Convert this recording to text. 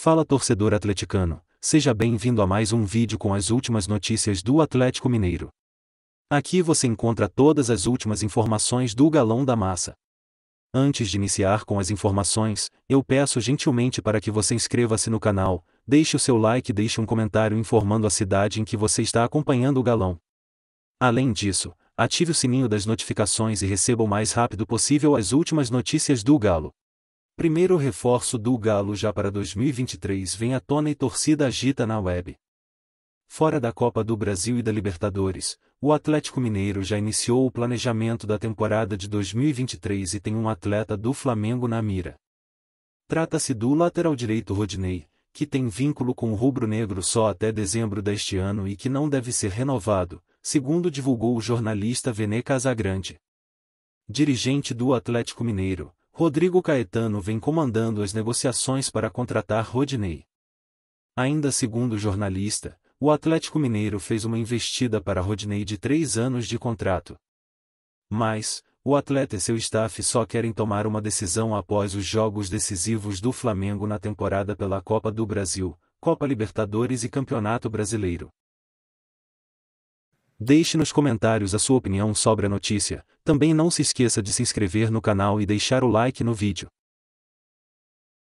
Fala torcedor atleticano, seja bem-vindo a mais um vídeo com as últimas notícias do Atlético Mineiro. Aqui você encontra todas as últimas informações do Galão da Massa. Antes de iniciar com as informações, eu peço gentilmente para que você inscreva-se no canal, deixe o seu like e deixe um comentário informando a cidade em que você está acompanhando o galão. Além disso, ative o sininho das notificações e receba o mais rápido possível as últimas notícias do Galo. Primeiro reforço do Galo já para 2023 vem à tona e torcida agita na web. Fora da Copa do Brasil e da Libertadores, o Atlético Mineiro já iniciou o planejamento da temporada de 2023 e tem um atleta do Flamengo na mira. Trata-se do lateral direito Rodinei, que tem vínculo com o rubro-negro só até dezembro deste ano e que não deve ser renovado, segundo divulgou o jornalista Vene Casagrande. Dirigente do Atlético Mineiro, Rodrigo Caetano vem comandando as negociações para contratar Rodney. Ainda segundo o jornalista, o Atlético Mineiro fez uma investida para Rodney de três anos de contrato. Mas, o atleta e seu staff só querem tomar uma decisão após os jogos decisivos do Flamengo na temporada pela Copa do Brasil, Copa Libertadores e Campeonato Brasileiro. Deixe nos comentários a sua opinião sobre a notícia, também não se esqueça de se inscrever no canal e deixar o like no vídeo.